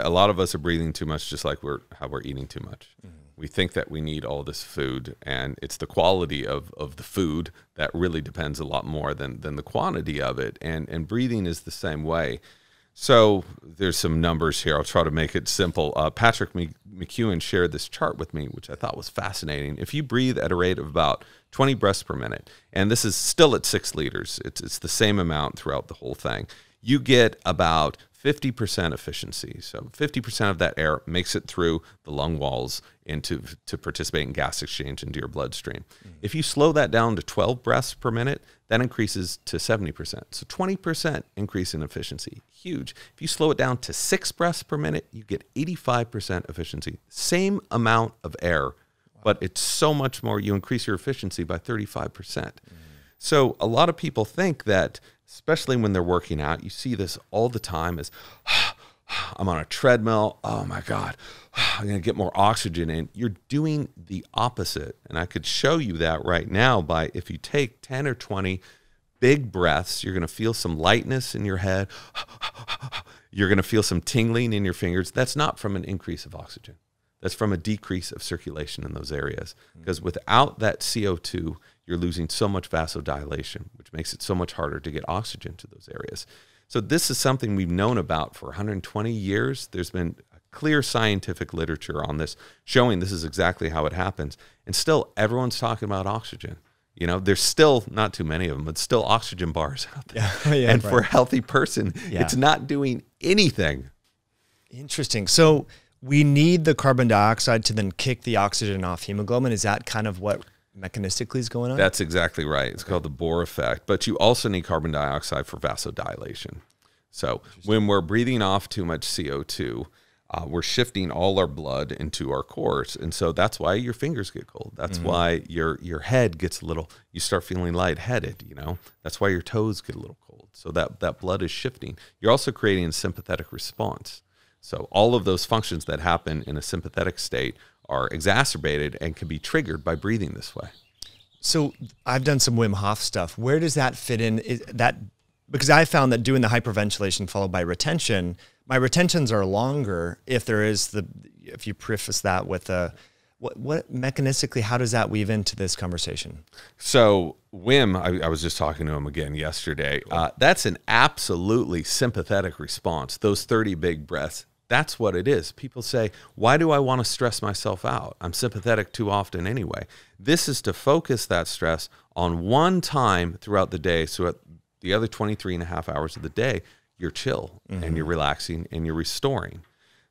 a lot of us are breathing too much just like we're how we're eating too much mm. we think that we need all this food and it's the quality of of the food that really depends a lot more than than the quantity of it and and breathing is the same way so there's some numbers here i'll try to make it simple uh, patrick mcewen shared this chart with me which i thought was fascinating if you breathe at a rate of about 20 breaths per minute and this is still at six liters it's, it's the same amount throughout the whole thing you get about 50% efficiency. So 50% of that air makes it through the lung walls into to participate in gas exchange into your bloodstream. Mm-hmm. If you slow that down to 12 breaths per minute, that increases to 70%. So 20% increase in efficiency. Huge. If you slow it down to 6 breaths per minute, you get 85% efficiency. Same amount of air, wow. but it's so much more you increase your efficiency by 35%. Mm-hmm. So a lot of people think that especially when they're working out. You see this all the time is I'm on a treadmill. Oh my God. I'm going to get more oxygen in. You're doing the opposite. And I could show you that right now by if you take 10 or 20 big breaths, you're going to feel some lightness in your head. You're going to feel some tingling in your fingers. That's not from an increase of oxygen, that's from a decrease of circulation in those areas. Because mm. without that CO2 you're losing so much vasodilation, which makes it so much harder to get oxygen to those areas. So, this is something we've known about for 120 years. There's been clear scientific literature on this showing this is exactly how it happens. And still, everyone's talking about oxygen. You know, there's still not too many of them, but still oxygen bars out there. Yeah, yeah, and right. for a healthy person, yeah. it's not doing anything. Interesting. So, we need the carbon dioxide to then kick the oxygen off hemoglobin. Is that kind of what mechanistically is going on? That's exactly right. It's okay. called the Bohr effect. But you also need carbon dioxide for vasodilation. So when we're breathing off too much CO2, uh, we're shifting all our blood into our cores, and so that's why your fingers get cold. That's mm-hmm. why your your head gets a little. You start feeling lightheaded. You know that's why your toes get a little cold. So that that blood is shifting. You're also creating a sympathetic response. So all of those functions that happen in a sympathetic state are exacerbated and can be triggered by breathing this way. So I've done some Wim Hof stuff. Where does that fit in? Is that because I found that doing the hyperventilation followed by retention, my retentions are longer if there is the if you preface that with a what, what mechanistically how does that weave into this conversation so wim i, I was just talking to him again yesterday uh, that's an absolutely sympathetic response those 30 big breaths that's what it is. People say, Why do I want to stress myself out? I'm sympathetic too often anyway. This is to focus that stress on one time throughout the day. So at the other 23 and a half hours of the day, you're chill mm-hmm. and you're mm-hmm. relaxing and you're restoring.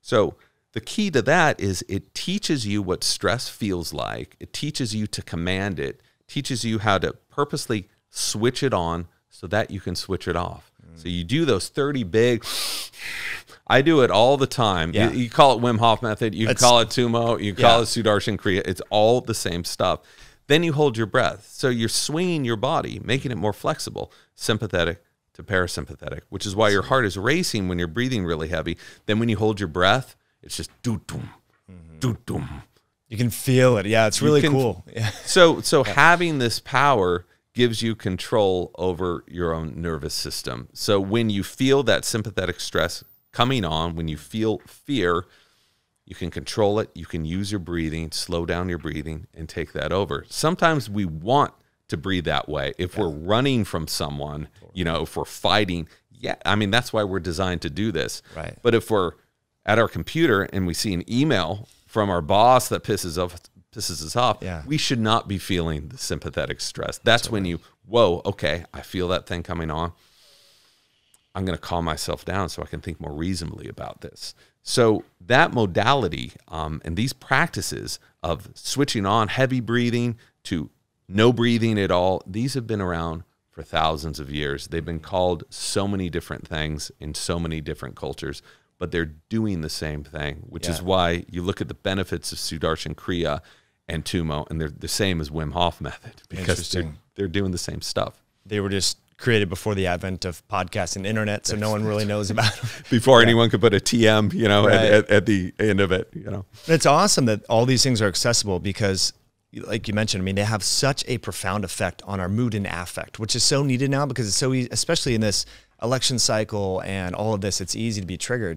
So the key to that is it teaches you what stress feels like, it teaches you to command it, teaches you how to purposely switch it on so that you can switch it off. Mm-hmm. So mm. you do those 30 big I do it all the time. Yeah. You, you, call it Wim Hof method, you call it Tumo, you call yeah. it Sudarshan Kriya. It's all the same stuff. Then you hold your breath. So you're swinging your body, making it more flexible, sympathetic to parasympathetic, which is why your heart is racing when you're breathing really heavy. Then when you hold your breath, it's just doo doom, mm-hmm. doo doom. You can feel it. Yeah, it's really can, cool. Yeah. So so yeah. having this power gives you control over your own nervous system. So when you feel that sympathetic stress coming on, when you feel fear, you can control it. You can use your breathing, slow down your breathing, and take that over. Sometimes we want to breathe that way. If yeah. we're running from someone, you know, if we're fighting, yeah, I mean, that's why we're designed to do this. Right. But if we're at our computer and we see an email from our boss that pisses pisses us off, yeah. we should not be feeling the sympathetic stress. That's, That's when you, whoa, okay, I feel that thing coming on. I'm going to calm myself down so I can think more reasonably about this. So that modality um, and these practices of switching on heavy breathing to no breathing at all, these have been around for thousands of years. They've been called so many different things in so many different cultures, but they're doing the same thing, which yeah. is why you look at the benefits of Sudarshan Kriya and Tumo, and they're the same as Wim Hof method because they're, they're doing the same stuff. They were just created before the advent of podcasts and internet, so no one really knows about them. before yeah. anyone could put a TM, you know, right. at, at, at, the end of it, you know. It's awesome that all these things are accessible because, like you mentioned, I mean, they have such a profound effect on our mood and affect, which is so needed now because it's so easy, especially in this election cycle and all of this, it's easy to be triggered.